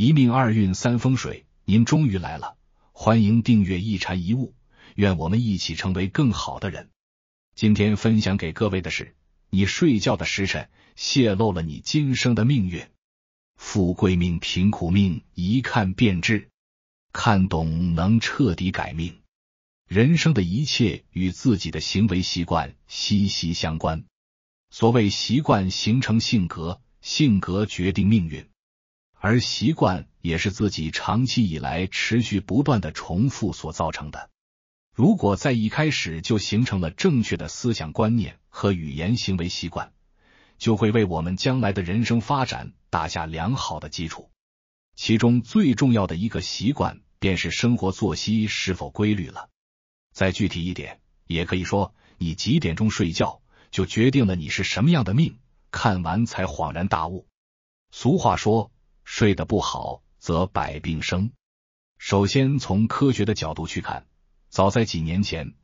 一命二运三风水，您终于来了，欢迎订阅一禅一悟，愿我们一起成为更好的人。今天分享给各位的是：你睡觉的时辰泄露了你今生的命运，富贵命、贫苦命一看便知，看懂能彻底改命。人生的一切与自己的行为习惯息息相关，所谓习惯形成性格，性格决定命运。而习惯也是自己长期以来持续不断的重复所造成的。如果在一开始就形成了正确的思想观念和语言行为习惯，就会为我们将来的人生发展打下良好的基础。其中最重要的一个习惯，便是生活作息是否规律了。再具体一点，也可以说，你几点钟睡觉，就决定了你是什么样的命。看完才恍然大悟。俗话说。睡得不好则百病生。首先，从科学的角度去看，早在几年前，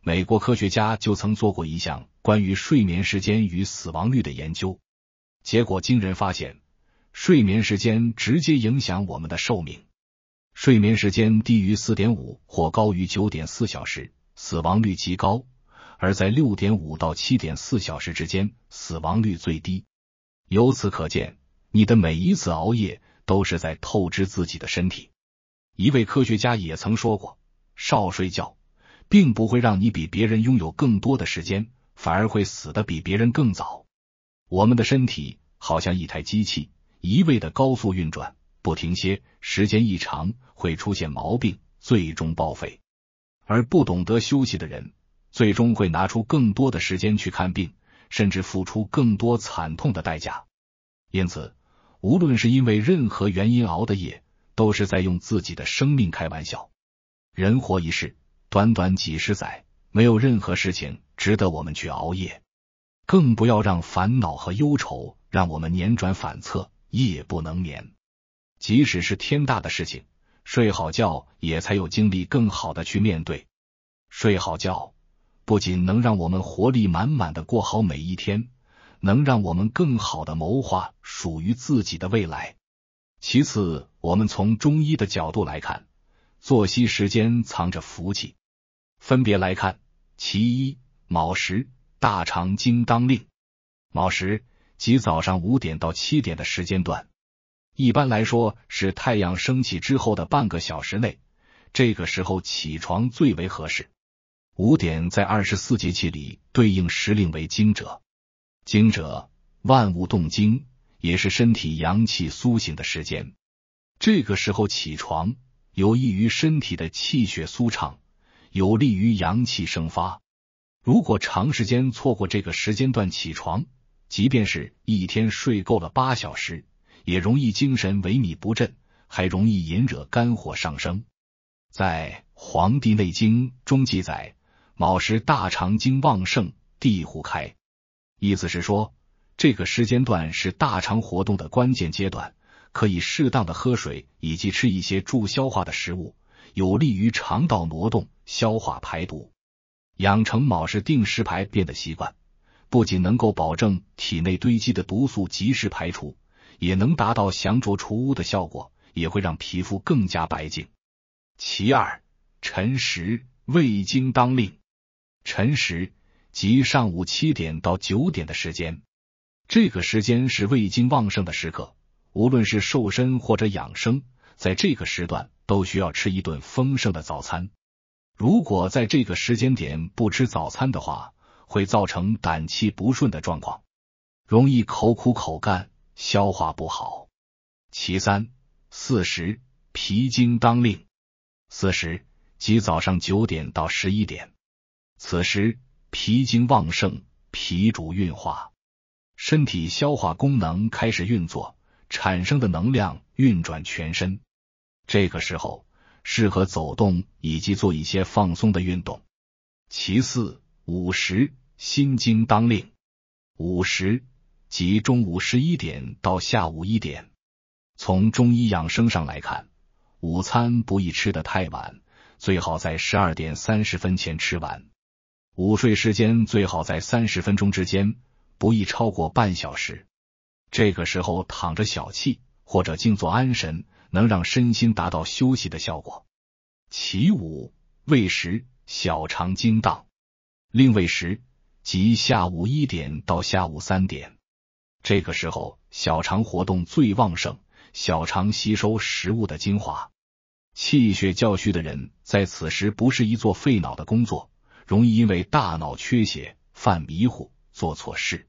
美国科学家就曾做过一项关于睡眠时间与死亡率的研究，结果惊人发现，睡眠时间直接影响我们的寿命。睡眠时间低于四点五或高于九点四小时，死亡率极高；而在六点五到七点四小时之间，死亡率最低。由此可见。你的每一次熬夜都是在透支自己的身体。一位科学家也曾说过，少睡觉并不会让你比别人拥有更多的时间，反而会死的比别人更早。我们的身体好像一台机器，一味的高速运转不停歇，时间一长会出现毛病，最终报废。而不懂得休息的人，最终会拿出更多的时间去看病，甚至付出更多惨痛的代价。因此。无论是因为任何原因熬的夜，都是在用自己的生命开玩笑。人活一世，短短几十载，没有任何事情值得我们去熬夜，更不要让烦恼和忧愁让我们辗转反侧，夜不能眠。即使是天大的事情，睡好觉也才有精力更好的去面对。睡好觉不仅能让我们活力满满的过好每一天。能让我们更好的谋划属于自己的未来。其次，我们从中医的角度来看，作息时间藏着福气。分别来看，其一，卯时大肠经当令，卯时即早上五点到七点的时间段，一般来说是太阳升起之后的半个小时内，这个时候起床最为合适。五点在二十四节气里对应时令为惊蛰。惊者，万物动，惊也是身体阳气苏醒的时间。这个时候起床，有益于身体的气血舒畅，有利于阳气生发。如果长时间错过这个时间段起床，即便是一天睡够了八小时，也容易精神萎靡不振，还容易引惹肝火上升。在《黄帝内经》中记载，卯时大肠经旺盛，地户开。意思是说，这个时间段是大肠活动的关键阶段，可以适当的喝水以及吃一些助消化的食物，有利于肠道挪动、消化、排毒。养成卯时定时排便的习惯，不仅能够保证体内堆积的毒素及时排出，也能达到降浊除污的效果，也会让皮肤更加白净。其二，辰时胃经当令，辰时。即上午七点到九点的时间，这个时间是胃经旺盛的时刻。无论是瘦身或者养生，在这个时段都需要吃一顿丰盛的早餐。如果在这个时间点不吃早餐的话，会造成胆气不顺的状况，容易口苦口干，消化不好。其三，四时脾经当令，四时即早上九点到十一点，此时。脾经旺盛，脾主运化，身体消化功能开始运作，产生的能量运转全身。这个时候适合走动以及做一些放松的运动。其次，午时心经当令，午时即中午十一点到下午一点。从中医养生上来看，午餐不宜吃得太晚，最好在十二点三十分前吃完。午睡时间最好在三十分钟之间，不宜超过半小时。这个时候躺着小憩或者静坐安神，能让身心达到休息的效果。其五，喂食小肠精荡，另喂食即下午一点到下午三点，这个时候小肠活动最旺盛，小肠吸收食物的精华。气血较虚的人在此时不适宜做费脑的工作。容易因为大脑缺血犯迷糊做错事。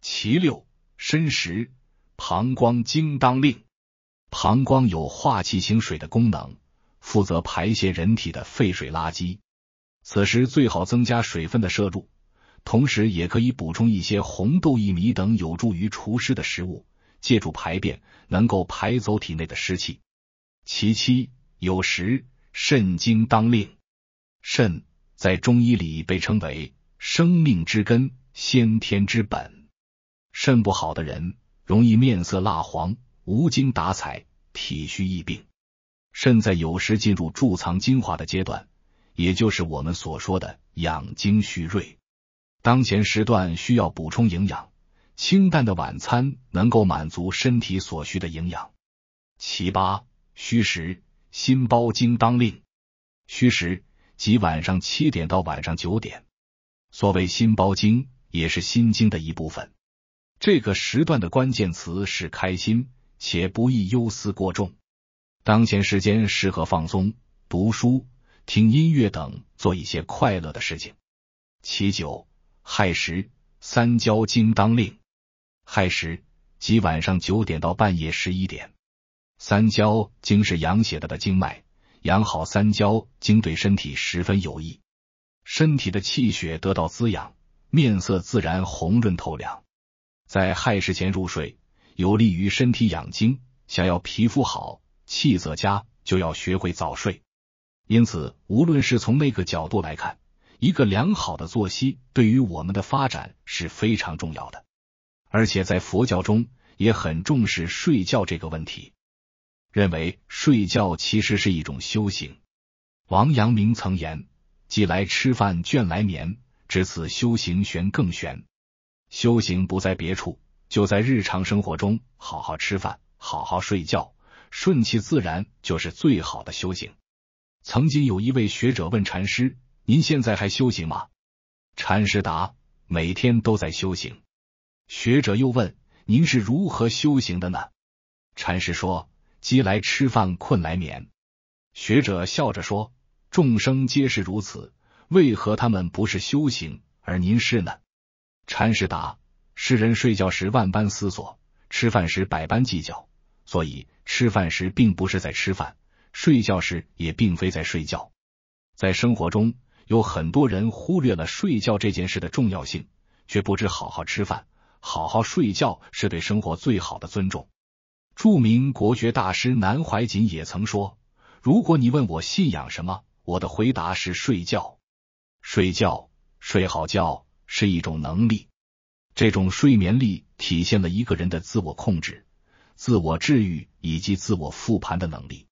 其六，申时膀胱经当令，膀胱有化气行水的功能，负责排泄人体的废水垃圾。此时最好增加水分的摄入，同时也可以补充一些红豆、薏米等有助于除湿的食物，借助排便能够排走体内的湿气。其七，有时肾经当令，肾。在中医里被称为生命之根、先天之本。肾不好的人容易面色蜡黄、无精打采、体虚易病。肾在有时进入贮藏精华的阶段，也就是我们所说的养精蓄锐。当前时段需要补充营养，清淡的晚餐能够满足身体所需的营养。其八虚实，心包经当令，虚实。即晚上七点到晚上九点，所谓心包经也是心经的一部分。这个时段的关键词是开心，且不易忧思过重。当前时间适合放松、读书、听音乐等，做一些快乐的事情。其九亥时三焦经当令，亥时即晚上九点到半夜十一点。三焦经是阳血的的经脉。养好三焦经对身体十分有益，身体的气血得到滋养，面色自然红润透亮。在亥时前入睡，有利于身体养精。想要皮肤好、气色佳，就要学会早睡。因此，无论是从那个角度来看，一个良好的作息对于我们的发展是非常重要的。而且，在佛教中也很重视睡觉这个问题。认为睡觉其实是一种修行。王阳明曾言：“既来吃饭，倦来眠，至此修行玄更玄。修行不在别处，就在日常生活中，好好吃饭，好好睡觉，顺其自然，就是最好的修行。”曾经有一位学者问禅师：“您现在还修行吗？”禅师答：“每天都在修行。”学者又问：“您是如何修行的呢？”禅师说。饥来吃饭，困来眠。学者笑着说：“众生皆是如此，为何他们不是修行，而您是呢？”禅师答：“世人睡觉时万般思索，吃饭时百般计较，所以吃饭时并不是在吃饭，睡觉时也并非在睡觉。在生活中，有很多人忽略了睡觉这件事的重要性，却不知好好吃饭、好好睡觉是对生活最好的尊重。”著名国学大师南怀瑾也曾说：“如果你问我信仰什么，我的回答是睡觉。睡觉，睡好觉是一种能力。这种睡眠力体现了一个人的自我控制、自我治愈以及自我复盘的能力。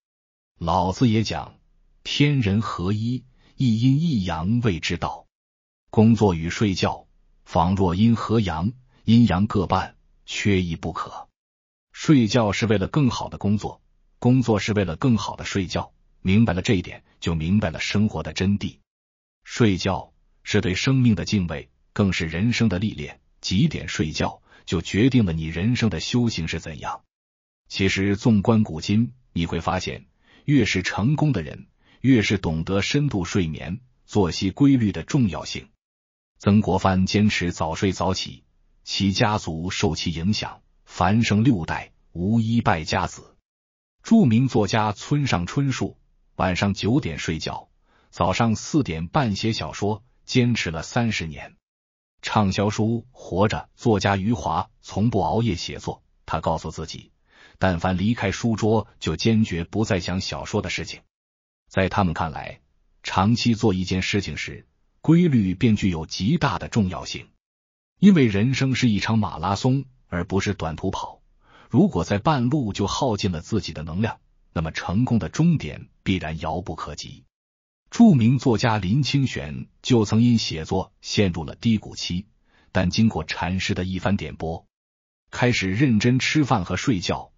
老子也讲天人合一，一阴一阳谓之道。工作与睡觉，仿若阴和阳，阴阳各半，缺一不可。”睡觉是为了更好的工作，工作是为了更好的睡觉。明白了这一点，就明白了生活的真谛。睡觉是对生命的敬畏，更是人生的历练。几点睡觉，就决定了你人生的修行是怎样。其实，纵观古今，你会发现，越是成功的人，越是懂得深度睡眠、作息规律的重要性。曾国藩坚持早睡早起，其家族受其影响。繁生六代，无一败家子。著名作家村上春树晚上九点睡觉，早上四点半写小说，坚持了三十年。畅销书《活着》，作家余华从不熬夜写作，他告诉自己，但凡离开书桌，就坚决不再想小说的事情。在他们看来，长期做一件事情时，规律便具有极大的重要性，因为人生是一场马拉松。而不是短途跑。如果在半路就耗尽了自己的能量，那么成功的终点必然遥不可及。著名作家林清玄就曾因写作陷入了低谷期，但经过禅师的一番点拨，开始认真吃饭和睡觉，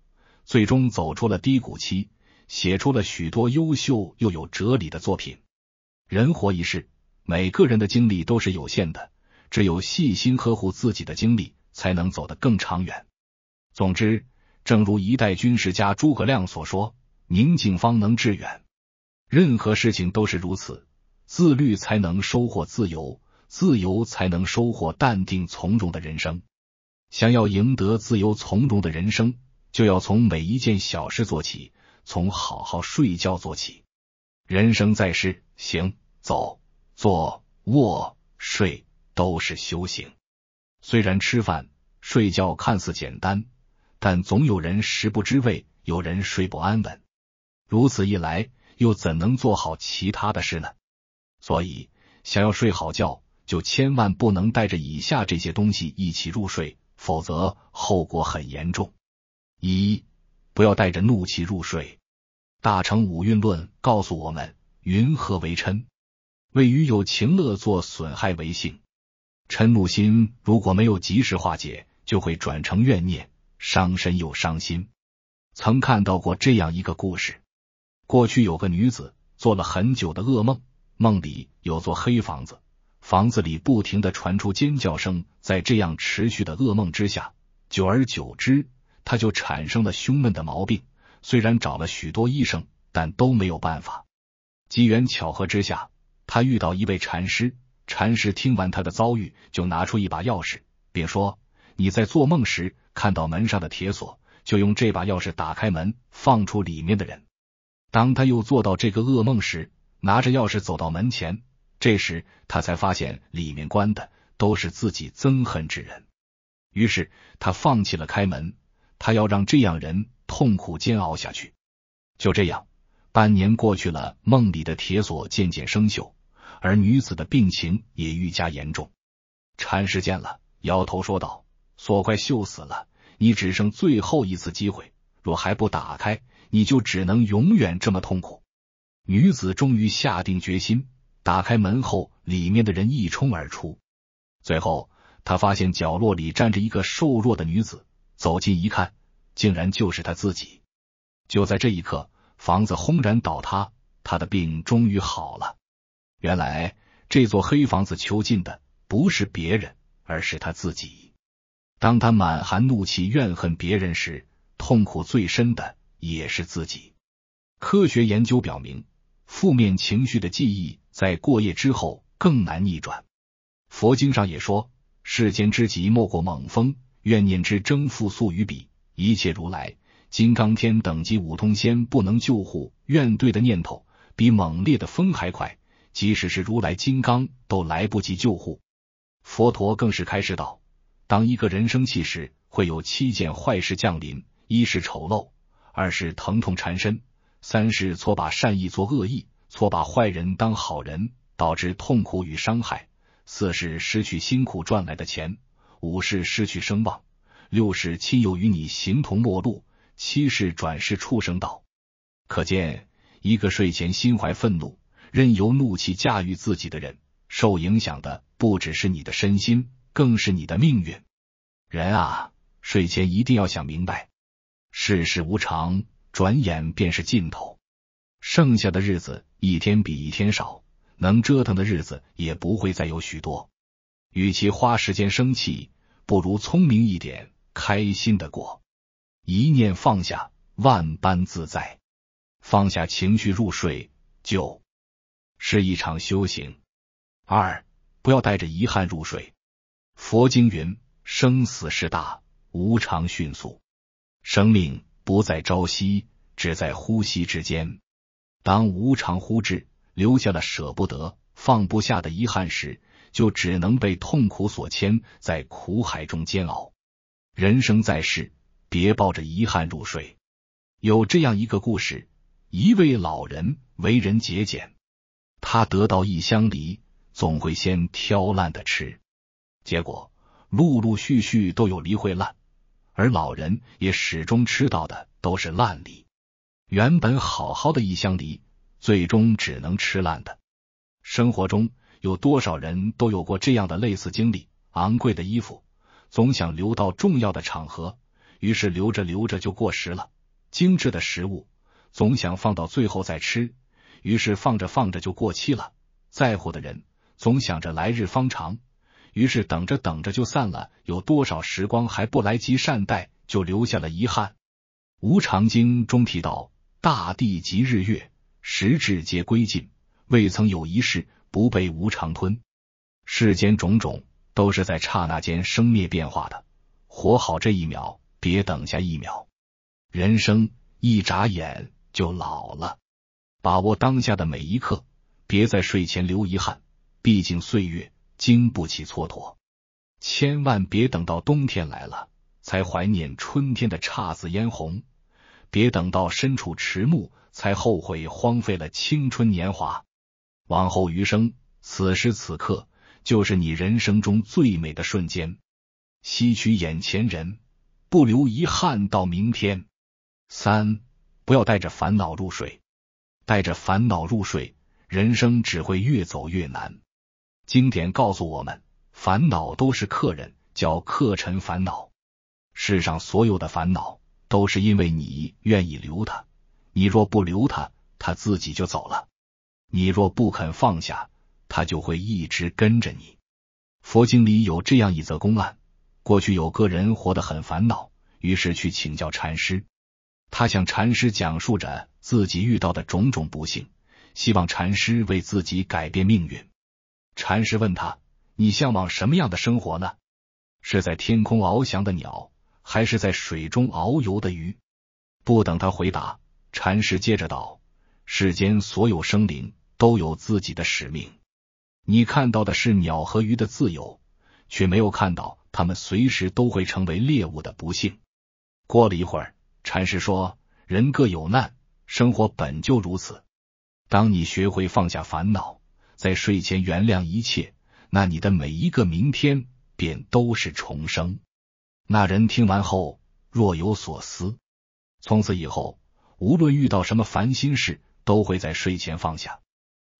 最终走出了低谷期，写出了许多优秀又有哲理的作品。人活一世，每个人的精力都是有限的，只有细心呵护自己的精力。才能走得更长远。总之，正如一代军事家诸葛亮所说：“宁静方能致远。”任何事情都是如此，自律才能收获自由，自由才能收获淡定从容的人生。想要赢得自由从容的人生，就要从每一件小事做起，从好好睡觉做起。人生在世，行走、坐、卧、睡都是修行。虽然吃饭、睡觉看似简单，但总有人食不知味，有人睡不安稳。如此一来，又怎能做好其他的事呢？所以，想要睡好觉，就千万不能带着以下这些东西一起入睡，否则后果很严重。一、不要带着怒气入睡。大乘五蕴论告诉我们：云何为嗔？位于有情乐作损害为性。嗔怒心如果没有及时化解，就会转成怨念，伤身又伤心。曾看到过这样一个故事：过去有个女子做了很久的噩梦，梦里有座黑房子，房子里不停的传出尖叫声。在这样持续的噩梦之下，久而久之，她就产生了胸闷的毛病。虽然找了许多医生，但都没有办法。机缘巧合之下，她遇到一位禅师。禅师听完他的遭遇，就拿出一把钥匙，并说：“你在做梦时看到门上的铁锁，就用这把钥匙打开门，放出里面的人。”当他又做到这个噩梦时，拿着钥匙走到门前，这时他才发现里面关的都是自己憎恨之人。于是他放弃了开门，他要让这样人痛苦煎熬下去。就这样，半年过去了，梦里的铁锁渐渐生锈。而女子的病情也愈加严重，禅师见了，摇头说道：“锁快锈死了，你只剩最后一次机会，若还不打开，你就只能永远这么痛苦。”女子终于下定决心打开门后，里面的人一冲而出。最后，他发现角落里站着一个瘦弱的女子，走近一看，竟然就是他自己。就在这一刻，房子轰然倒塌，他的病终于好了。原来这座黑房子囚禁的不是别人，而是他自己。当他满含怒气、怨恨别人时，痛苦最深的也是自己。科学研究表明，负面情绪的记忆在过夜之后更难逆转。佛经上也说：“世间之疾，莫过猛风；怨念之争，复速于彼。一切如来、金刚天等级五通仙不能救护怨对的念头，比猛烈的风还快。”即使是如来金刚都来不及救护，佛陀更是开示道：当一个人生气时，会有七件坏事降临：一是丑陋，二是疼痛缠身，三是错把善意做恶意，错把坏人当好人，导致痛苦与伤害；四是失去辛苦赚来的钱；五是失去声望；六是亲友与你形同陌路；七是转世畜生道。可见，一个睡前心怀愤怒。任由怒气驾驭自己的人，受影响的不只是你的身心，更是你的命运。人啊，睡前一定要想明白，世事无常，转眼便是尽头，剩下的日子一天比一天少，能折腾的日子也不会再有许多。与其花时间生气，不如聪明一点，开心的过。一念放下，万般自在；放下情绪入睡，就。是一场修行。二，不要带着遗憾入睡。佛经云：生死事大，无常迅速，生命不在朝夕，只在呼吸之间。当无常忽至，留下了舍不得、放不下的遗憾时，就只能被痛苦所牵，在苦海中煎熬。人生在世，别抱着遗憾入睡。有这样一个故事：一位老人为人节俭。他得到一箱梨，总会先挑烂的吃，结果陆陆续续都有梨会烂，而老人也始终吃到的都是烂梨。原本好好的一箱梨，最终只能吃烂的。生活中有多少人都有过这样的类似经历？昂贵的衣服总想留到重要的场合，于是留着留着就过时了。精致的食物总想放到最后再吃。于是放着放着就过期了，在乎的人总想着来日方长，于是等着等着就散了。有多少时光还不来及善待，就留下了遗憾。无常经中提到，大地及日月，时至皆归尽，未曾有一事不被无常吞。世间种种都是在刹那间生灭变化的，活好这一秒，别等下一秒。人生一眨眼就老了。把握当下的每一刻，别在睡前留遗憾。毕竟岁月经不起蹉跎，千万别等到冬天来了才怀念春天的姹紫嫣红。别等到身处迟暮才后悔荒废了青春年华。往后余生，此时此刻就是你人生中最美的瞬间。吸取眼前人，不留遗憾到明天。三，不要带着烦恼入睡。带着烦恼入睡，人生只会越走越难。经典告诉我们，烦恼都是客人，叫“客尘烦恼”。世上所有的烦恼，都是因为你愿意留他；你若不留他，他自己就走了。你若不肯放下，他就会一直跟着你。佛经里有这样一则公案：过去有个人活得很烦恼，于是去请教禅师。他向禅师讲述着。自己遇到的种种不幸，希望禅师为自己改变命运。禅师问他：“你向往什么样的生活呢？是在天空翱翔的鸟，还是在水中遨游的鱼？”不等他回答，禅师接着道：“世间所有生灵都有自己的使命。你看到的是鸟和鱼的自由，却没有看到他们随时都会成为猎物的不幸。”过了一会儿，禅师说：“人各有难。”生活本就如此。当你学会放下烦恼，在睡前原谅一切，那你的每一个明天便都是重生。那人听完后若有所思。从此以后，无论遇到什么烦心事，都会在睡前放下。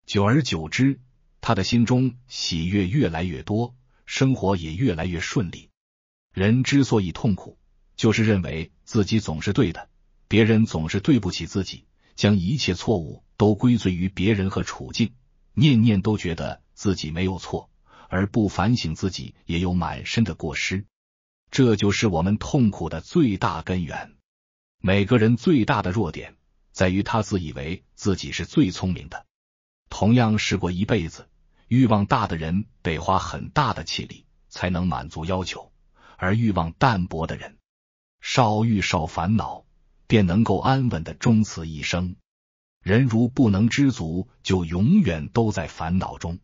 久而久之，他的心中喜悦越来越多，生活也越来越顺利。人之所以痛苦，就是认为自己总是对的。别人总是对不起自己，将一切错误都归罪于别人和处境，念念都觉得自己没有错，而不反省自己也有满身的过失，这就是我们痛苦的最大根源。每个人最大的弱点在于他自以为自己是最聪明的。同样，试过一辈子，欲望大的人得花很大的气力才能满足要求，而欲望淡薄的人，少欲少烦恼。便能够安稳的终此一生。人如不能知足，就永远都在烦恼中。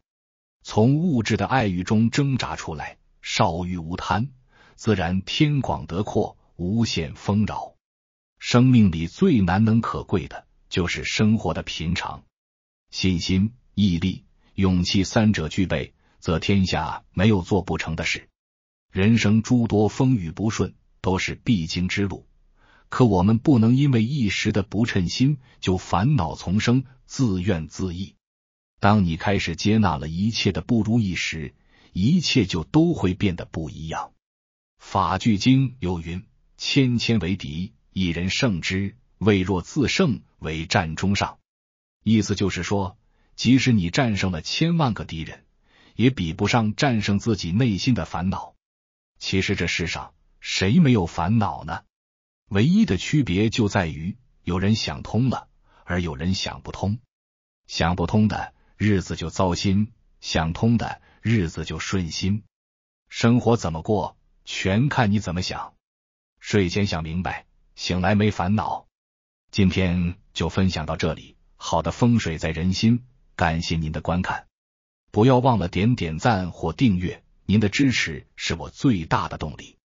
从物质的爱欲中挣扎出来，少欲无贪，自然天广德阔，无限丰饶。生命里最难能可贵的就是生活的平常。信心、毅力、勇气三者具备，则天下没有做不成的事。人生诸多风雨不顺，都是必经之路。可我们不能因为一时的不称心就烦恼丛生、自怨自艾。当你开始接纳了一切的不如意时，一切就都会变得不一样。法句经有云：“谦谦为敌，一人胜之，未若自胜为战中上。”意思就是说，即使你战胜了千万个敌人，也比不上战胜自己内心的烦恼。其实这世上谁没有烦恼呢？唯一的区别就在于，有人想通了，而有人想不通。想不通的日子就糟心，想通的日子就顺心。生活怎么过，全看你怎么想。睡前想明白，醒来没烦恼。今天就分享到这里。好的风水在人心，感谢您的观看。不要忘了点点赞或订阅，您的支持是我最大的动力。